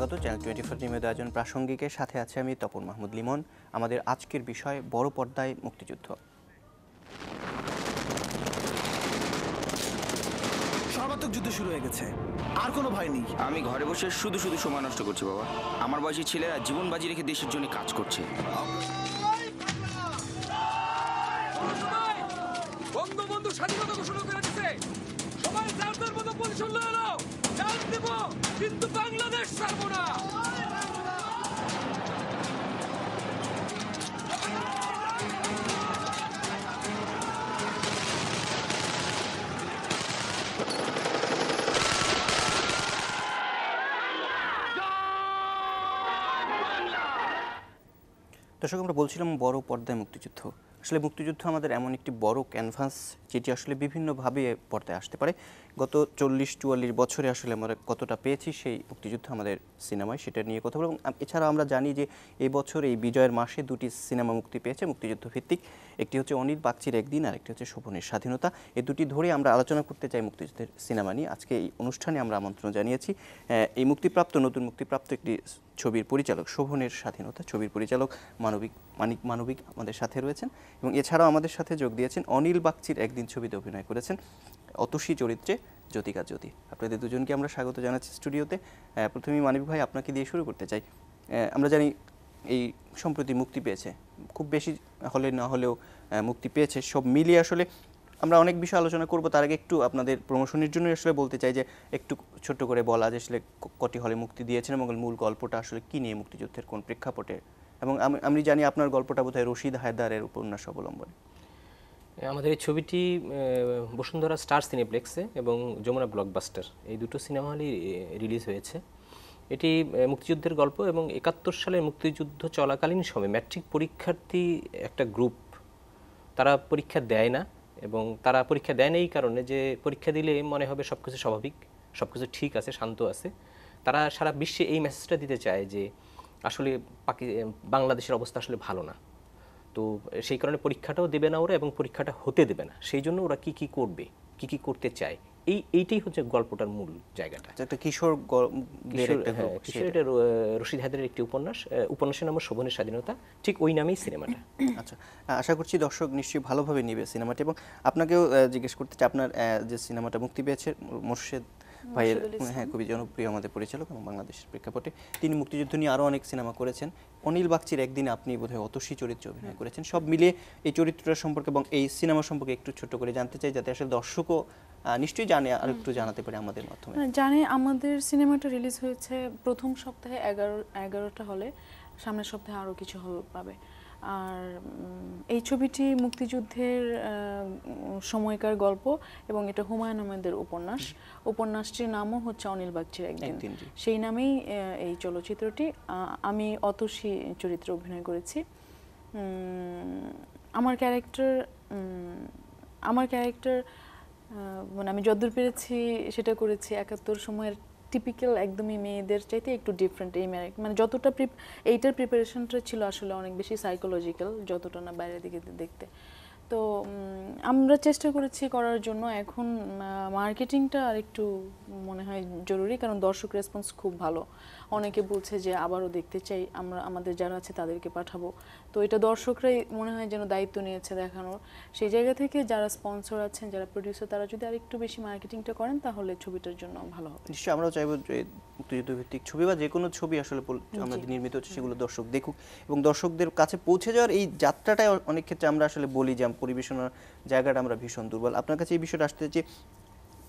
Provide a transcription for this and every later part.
স্বাগত channel twenty four নিয়মিত আয়োজন প্রাসঙ্গিকের সাথে আছে আমি তপন মাহমুদ লিমন আমাদের আজকের বিষয় বড় পর্দায় মুক্তিযুদ্ধ সর্বাত্মক যুদ্ধ শুরু হয়ে গেছে আর কোনো ভয় নেই আমি ঘরে বসে শুধু শুধু সময় নষ্ট করছি বাবা আমার বয়সী ছেলেরা জীবন বাজি রেখে দেশের জন্য কাজ করছে বঙ্গবন্ধু স্বাধীনতা ঘোষণা করে সবাই যার মতো পজিশন নিয়ে নাও চান্স দেব কিন্তু বাংলাদেশ ছাড়বো না দর্শক আমরা বলছিলাম বড় পর্দায় মুক্তিযুদ্ধ আসলে মুক্তিযুদ্ধ আমাদের এমন একটি বড় ক্যানভাস যেটি আসলে বিভিন্নভাবে পর্দায় আসতে পারে গত চল্লিশ চুয়াল্লিশ বছরে আসলে আমরা কতটা পেয়েছি সেই মুক্তিযুদ্ধ আমাদের সিনেমায় সেটা নিয়ে কথা বলব এছাড়া আমরা জানি যে এই বছর এই বিজয়ের মাসে দুটি সিনেমা মুক্তি পেয়েছে মুক্তিযুদ্ধ ভিত্তিক একটি হচ্ছে অনিল বাগচির একদিন আর একটি হচ্ছে শোভনের স্বাধীনতা এই দুটি ধরে আমরা আলোচনা করতে চাই মুক্তিযুদ্ধের সিনেমা নিয়ে আজকে এই অনুষ্ঠানে আমরা আমন্ত্রণ জানিয়েছি এই মুক্তিপ্রাপ্ত নতুন মুক্তিপ্রাপ্ত একটি ছবির পরিচালক শোভনের স্বাধীনতা ছবির পরিচালক মানবিক মানিক মানবিক আমাদের সাথে রয়েছেন এবং এছাড়াও আমাদের সাথে যোগ দিয়েছেন অনিল বাগচির একদিন ছবিতে অভিনয় করেছেন অতসী চরিত্রে জ্যোতিকা জ্যোতি আপনাদের দুজনকে আমরা স্বাগত জানাচ্ছি স্টুডিওতে প্রথমেই মানবিক ভাই আপনাকে দিয়ে শুরু করতে চাই আমরা জানি এই সম্প্রতি মুক্তি পেয়েছে খুব বেশি হলে না হলেও মুক্তি পেয়েছে সব মিলিয়ে আসলে আমরা অনেক বিষয় আলোচনা করব তার আগে একটু আপনাদের প্রমোশনের জন্য আসলে বলতে চাই যে একটু ছোট্ট করে বলা যে আসলে কটি হলে মুক্তি দিয়েছেন এবং মূল গল্পটা আসলে কী নিয়ে মুক্তিযুদ্ধের কোন প্রেক্ষাপটে এবং আমি জানি আপনার গল্পটা বোধহয় রশিদ হায়দারের উপন্যাস অবলম্বনে আমাদের এই ছবিটি বসুন্ধরা স্টার সিনেপ্লেক্সে এবং যমুনা ব্লকবাস্টার এই দুটো সিনেমা হলই রিলিজ হয়েছে এটি মুক্তিযুদ্ধের গল্প এবং একাত্তর সালে মুক্তিযুদ্ধ চলাকালীন সময় ম্যাট্রিক পরীক্ষার্থী একটা গ্রুপ তারা পরীক্ষা দেয় না এবং তারা পরীক্ষা দেন এই কারণে যে পরীক্ষা দিলে মনে হবে সব কিছু স্বাভাবিক সব কিছু ঠিক আছে শান্ত আছে তারা সারা বিশ্বে এই মেসেজটা দিতে চায় যে আসলে পাকি বাংলাদেশের অবস্থা আসলে ভালো না তো সেই কারণে পরীক্ষাটাও দেবে না ওরা এবং পরীক্ষাটা হতে দেবে না সেই জন্য ওরা কি কি করবে কি কি করতে চায় এই এইটাই হচ্ছে গল্পটার মূল জায়গাটা আচ্ছা, একটা কিশোর হ্যাঁ, কিশোরের রশিদ হায়দারের একটি উপন্যাস উপন্যাসের নাম শোভনের স্বাধীনতা ঠিক ওই নামেই সিনেমাটা আচ্ছা আশা করছি দর্শক নিশ্চয়ই ভালোভাবে নিবে সিনেমাটি এবং আপনাকেও জিজ্ঞেস করতে চাই আপনার যে সিনেমাটা মুক্তি পেয়েছে মোর্শেদ হ্যাঁ, ভাইয়ের হ্যাঁ খুবই জনপ্রিয় আমাদের পরিচালক এবং বাংলাদেশের প্রেক্ষাপটে তিনি মুক্তিযুদ্ধ নিয়ে আরও অনেক সিনেমা করেছেন অনিল বাগচির একদিন আপনি বোধহয় অতসী চরিত্র অভিনয় করেছেন সব মিলিয়ে এই চরিত্রটা সম্পর্কে এবং এই সিনেমা সম্পর্কে একটু ছোট করে জানতে চাই যাতে আসলে দর্শকও নিশ্চয়ই জানে আর একটু জানাতে পারে আমাদের মাধ্যমে মানে জানে আমাদের সিনেমাটা রিলিজ হয়েছে প্রথম সপ্তাহে এগারো এগারোটা হলে সামনের সপ্তাহে আরও কিছু হল পাবে আর এই ছবিটি মুক্তিযুদ্ধের সময়কার গল্প এবং এটা হুমায়ুন আহমেদের উপন্যাস উপন্যাসটির নামও হচ্ছে অনিল বাগচির একদিন সেই নামেই এই চলচ্চিত্রটি আমি অতসী চরিত্রে অভিনয় করেছি আমার ক্যারেক্টার আমার ক্যারেক্টার মানে আমি যদ্দূর পেরেছি সেটা করেছি একাত্তর সময়ের টিপিক্যাল একদমই মেয়েদের চাইতে একটু ডিফারেন্ট এই মেয়ে মানে যতটা এইটার প্রিপারেশনটা ছিল আসলে অনেক বেশি সাইকোলজিক্যাল যতটা না বাইরের দিকে দেখতে তো আমরা চেষ্টা করেছি করার জন্য এখন মার্কেটিংটা আর একটু মনে হয় জরুরি কারণ দর্শক রেসপন্স খুব ভালো অনেকে বলছে যে আবারও দেখতে চাই আমরা আমাদের যারা আছে তাদেরকে পাঠাবো তো এটা দর্শকরাই মনে হয় যেন দায়িত্ব নিয়েছে দেখানোর সেই জায়গা থেকে যারা স্পন্সর আছেন যারা প্রডিউসার তারা যদি আরেকটু বেশি মার্কেটিংটা করেন তাহলে ছবিটার জন্য ভালো হবে নিশ্চয়ই আমরাও চাইবো যে মুক্তিযুদ্ধভিত্তিক ভিত্তিক ছবি বা যে কোনো ছবি আসলে আমরা নির্মিত হচ্ছে সেগুলো দর্শক দেখুক এবং দর্শকদের কাছে পৌঁছে যাওয়ার এই যাত্রাটাই অনেক ক্ষেত্রে আমরা আসলে বলি যে পরিবেশনার জায়গাটা আমরা ভীষণ দুর্বল আপনার কাছে এই বিষয়টা আসতে চাইছি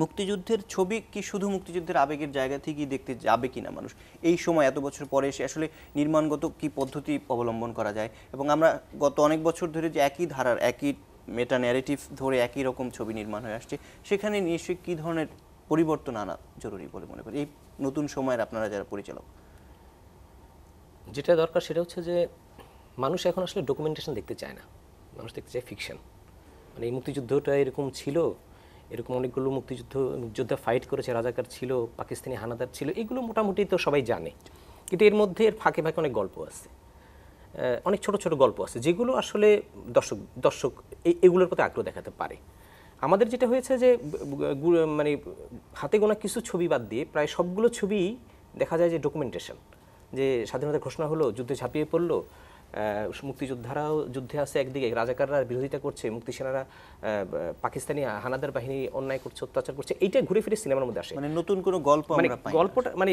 মুক্তিযুদ্ধের ছবি কি শুধু মুক্তিযুদ্ধের আবেগের জায়গা থেকেই দেখতে যাবে কিনা মানুষ এই সময় এত বছর পরে এসে আসলে নির্মাণগত কি পদ্ধতি অবলম্বন করা যায় এবং আমরা গত অনেক বছর ধরে যে একই ধারার একই মেটা ন্যারেটিভ ধরে একই রকম ছবি নির্মাণ হয়ে আসছে সেখানে নিশ্চয়ই কী ধরনের পরিবর্তন আনা জরুরি বলে মনে করি এই নতুন সময়ের আপনারা যারা পরিচালক যেটা দরকার সেটা হচ্ছে যে মানুষ এখন আসলে ডকুমেন্টেশন দেখতে চায় না মানুষ দেখতে চায় ফিকশন মানে এই মুক্তিযুদ্ধটা এরকম ছিল এরকম অনেকগুলো মুক্তিযুদ্ধ যোদ্ধা ফাইট করেছে রাজাকার ছিল পাকিস্তানি হানাদার ছিল এগুলো মোটামুটি তো সবাই জানে কিন্তু এর মধ্যে এর ফাঁকে ফাঁকে অনেক গল্প আছে অনেক ছোট ছোট গল্প আছে যেগুলো আসলে দর্শক দর্শক এগুলোর প্রতি আগ্রহ দেখাতে পারে আমাদের যেটা হয়েছে যে মানে হাতে গোনা কিছু ছবি বাদ দিয়ে প্রায় সবগুলো ছবি দেখা যায় যে ডকুমেন্টেশন যে স্বাধীনতা ঘোষণা হলো যুদ্ধে ঝাঁপিয়ে পড়লো মুক্তিযোদ্ধারাও যুদ্ধে আছে একদিকে রাজাকাররা বিরোধিতা করছে মুক্তি সেনারা পাকিস্তানি হানাদার বাহিনী অন্যায় করছে অত্যাচার করছে এইটা ঘুরে ফিরে সিনেমার মধ্যে আসে মানে নতুন কোনো গল্প মানে গল্পটা মানে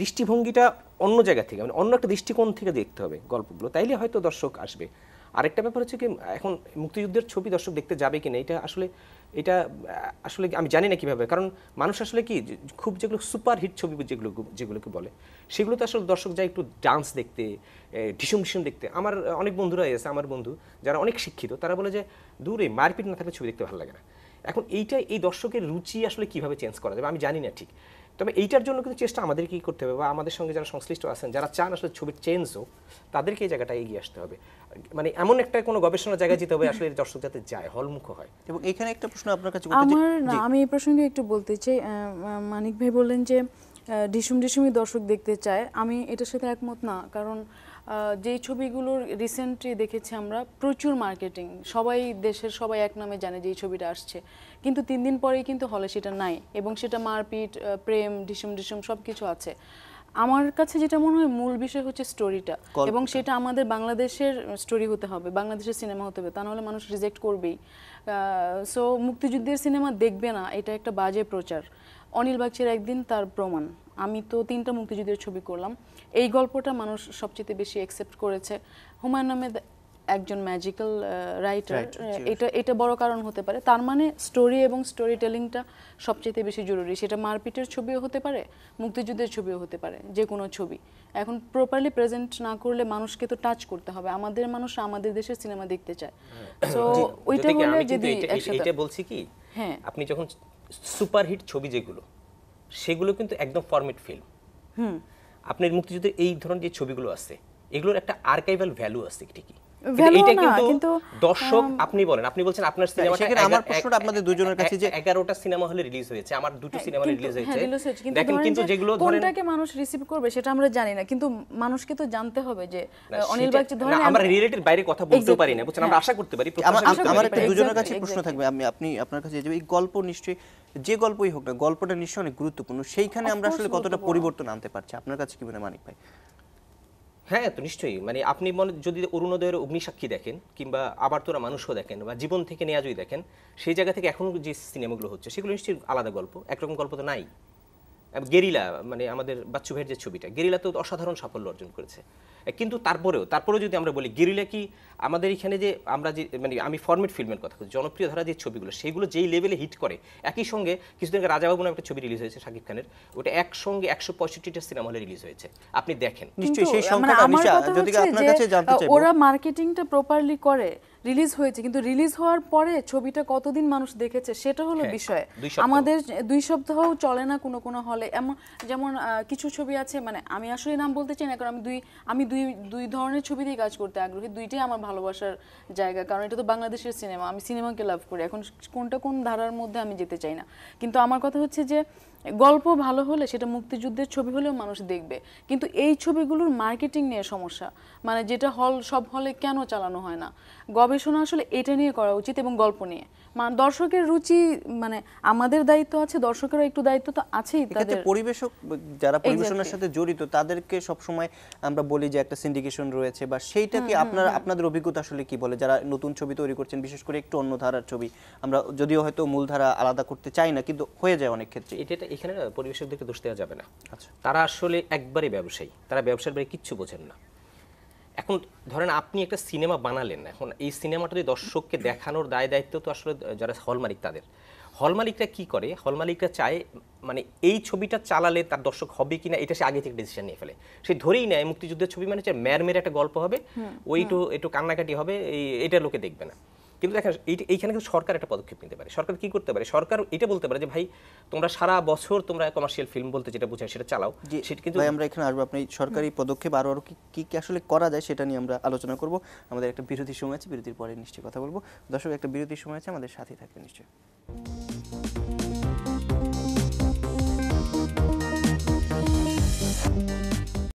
দৃষ্টিভঙ্গিটা অন্য জায়গা থেকে মানে অন্য একটা দৃষ্টিকোণ থেকে দেখতে হবে গল্পগুলো তাইলে হয়তো দর্শক আসবে আরেকটা ব্যাপার হচ্ছে কি এখন মুক্তিযুদ্ধের ছবি দর্শক দেখতে যাবে কিনা এটা আসলে এটা আসলে আমি জানি না কীভাবে কারণ মানুষ আসলে কি খুব যেগুলো সুপার হিট ছবি যেগুলো যেগুলোকে বলে সেগুলো তো আসলে দর্শক যায় একটু ডান্স দেখতে ঢিসুম ঢিসুম দেখতে আমার অনেক বন্ধুরা আছে আমার বন্ধু যারা অনেক শিক্ষিত তারা বলে যে দূরে মারপিট না থাকলে ছবি দেখতে ভালো লাগে না এখন এইটাই এই দর্শকের রুচি আসলে কিভাবে চেঞ্জ করা যাবে আমি জানি না ঠিক তবে এইটার জন্য কিন্তু চেষ্টা আমাদের কি করতে হবে বা আমাদের সঙ্গে যারা সংশ্লিষ্ট আছেন যারা চান আসলে ছবির চেঞ্জ হোক তাদেরকে এই জায়গাটা এগিয়ে আসতে হবে মানে এমন একটা কোনো গবেষণা জায়গায় যেতে হবে আসলে দর্শক যাতে যায় হলমুখ হয় এবং এখানে একটা প্রশ্ন আপনার কাছে আমার না আমি এই প্রসঙ্গে একটু বলতে চাই মানিক ভাই বললেন যে ডিসুম ডিসুমি দর্শক দেখতে চায় আমি এটার সাথে একমত না কারণ যেই ছবিগুলোর রিসেন্টলি দেখেছি আমরা প্রচুর মার্কেটিং সবাই দেশের সবাই এক নামে জানে যে এই ছবিটা আসছে কিন্তু তিন দিন পরেই কিন্তু হলে সেটা নাই এবং সেটা মারপিট প্রেম ডিসুম ডিসুম সব কিছু আছে আমার কাছে যেটা মনে হয় মূল বিষয় হচ্ছে স্টোরিটা এবং সেটা আমাদের বাংলাদেশের স্টোরি হতে হবে বাংলাদেশের সিনেমা হতে হবে তা নাহলে মানুষ রিজেক্ট করবেই সো মুক্তিযুদ্ধের সিনেমা দেখবে না এটা একটা বাজে প্রচার অনিল বাগচির একদিন তার প্রমাণ আমি তো তিনটা মুক্তিযুদ্ধের ছবি করলাম এই গল্পটা মানুষ সবচেয়ে বেশি অ্যাকসেপ্ট করেছে হুমায়ুন আহমেদ একজন ম্যাজিক্যাল রাইটার এটা এটা বড় কারণ হতে পারে তার মানে স্টোরি এবং স্টোরি টেলিংটা সবচেয়ে বেশি জরুরি সেটা মারপিটের ছবিও হতে পারে মুক্তিযুদ্ধের ছবিও হতে পারে যে কোনো ছবি এখন প্রপারলি প্রেজেন্ট না করলে মানুষকে তো টাচ করতে হবে আমাদের মানুষ আমাদের দেশের সিনেমা দেখতে চায় তো হ্যাঁ। ওইটা বলে যদি এটা বলছি কি হ্যাঁ আপনি যখন সুপারহিট ছবি যেগুলো সেগুলো কিন্তু একদম ফর্মেট ফিল্ম হুম আপনার মুক্তিযুদ্ধের এই ধরনের যে ছবিগুলো আছে এগুলোর একটা আর্কাইভাল ভ্যালু আছে ঠিকই মানুষকে তো জানতে হবে যে বাইরে কথা পারি না আমরা হ্যাঁ। আশা করতে পারি আমার একটা দুজনের কাছে প্রশ্ন থাকবে আমি আপনি আপনার কাছে যে গল্প নিশ্চয়ই যে গল্পই হোক না গল্পটা নিশ্চয়ই অনেক গুরুত্বপূর্ণ সেইখানে আমরা আসলে কতটা পরিবর্তন আনতে পারছি আপনার কাছে কি মনে মানিক ভাই হ্যাঁ তো নিশ্চয়ই মানে আপনি মনে যদি অরুণোদয়ের অগ্নিসাক্ষী দেখেন কিংবা আবার তোরা মানুষও দেখেন বা জীবন থেকে যদি দেখেন সেই জায়গা থেকে এখন যে সিনেমাগুলো হচ্ছে সেগুলো নিশ্চয়ই আলাদা গল্প একরকম গল্প তো নাই গেরিলা মানে আমাদের বাচ্চু ভাইয়ের যে ছবিটা গেরিলা তো অসাধারণ সাফল্য অর্জন করেছে কিন্তু তারপরেও তারপরেও যদি আমরা বলি গেরিলা কি আমাদের এখানে যে আমরা যে মানে আমি ফর্মেট ফিল্মের কথা বলছি জনপ্রিয় ধারা যে ছবিগুলো সেগুলো যেই লেভেলে হিট করে একই সঙ্গে কিছুদিন আগে রাজাবাবু নামে একটা ছবি রিলিজ হয়েছে শাকিব খানের ওটা একসঙ্গে একশো পঁয়ষট্টিটা সিনেমা হলে রিলিজ হয়েছে আপনি দেখেন নিশ্চয়ই সেই মানে ওরা মার্কেটিংটা প্রপারলি করে রিলিজ হয়েছে কিন্তু রিলিজ হওয়ার পরে ছবিটা কতদিন মানুষ দেখেছে সেটা হলো হ্যাঁ, বিষয় আমাদের দুই সপ্তাহ চলে না কোনো কোনো হলে এমন যেমন কিছু ছবি আছে মানে আমি আসলে নাম বলতে চাই না কারণ আমি দুই আমি দুই দুই ধরনের ছবিতেই কাজ করতে আগ্রহী দুইটাই আমার ভালো ভালোবাসার জায়গা কারণ এটা তো বাংলাদেশের সিনেমা আমি সিনেমাকে লাভ করি এখন কোনটা কোন ধারার মধ্যে আমি যেতে চাই না কিন্তু আমার কথা হচ্ছে যে গল্প ভালো হলে সেটা মুক্তিযুদ্ধের ছবি হলেও মানুষ দেখবে কিন্তু এই ছবিগুলোর মার্কেটিং নিয়ে সমস্যা মানে যেটা হল সব হলে কেন চালানো হয় না গবেষণা আসলে এটা নিয়ে করা উচিত এবং গল্প নিয়ে মানে দর্শকের রুচি মানে আমাদের দায়িত্ব আছে দর্শকেরও একটু দায়িত্ব তো আছেই তাদের পরিবেশক যারা পরিবেশনার সাথে জড়িত তাদেরকে সব সময় আমরা বলি যে একটা সিন্ডিকেশন রয়েছে বা সেইটা কি আপনার আপনাদের অভিজ্ঞতা আসলে কি বলে যারা নতুন ছবি তৈরি করছেন বিশেষ করে একটু অন্য ধারার ছবি আমরা যদিও হয়তো মূলধারা আলাদা করতে চাই না কিন্তু হয়ে যায় অনেক ক্ষেত্রে এটা এখানে পরিবেশের দিকে দোষ দেওয়া যাবে না আচ্ছা তারা আসলে একবারই ব্যবসায়ী তারা ব্যবসার বাইরে কিচ্ছু বোঝেন না এখন ধরেন আপনি একটা সিনেমা বানালেন না এখন এই সিনেমাটা যদি দর্শককে দেখানোর দায় দায়িত্ব তো আসলে যারা হল মালিক তাদের হল মালিকরা কী করে হল মালিকরা চায় মানে এই ছবিটা চালালে তার দর্শক হবে কিনা এটা সে আগে থেকে ডিসিশন নিয়ে ফেলে সে ধরেই নেয় মুক্তিযুদ্ধের ছবি মানে ম্যারমের একটা গল্প হবে ওই একটু একটু কান্নাকাটি হবে এই এটা লোকে দেখবে না কিন্তু দেখেন এইখানে কিন্তু সরকার একটা পদক্ষেপ নিতে পারে সরকার কি করতে পারে সরকার এটা বলতে পারে যে ভাই তোমরা সারা বছর তোমরা কমার্শিয়াল ফিল্ম বলতে যেটা বোঝায় সেটা চালাও সেটা কিন্তু আমরা এখানে আসবো আপনি সরকারি পদক্ষেপ আরও আরও কি কি আসলে করা যায় সেটা নিয়ে আমরা আলোচনা করব আমাদের একটা বিরতির সময় আছে বিরতির পরে নিশ্চয়ই কথা বলবো দর্শক একটা বিরতির সময় আছে আমাদের সাথেই থাকবে নিশ্চয়ই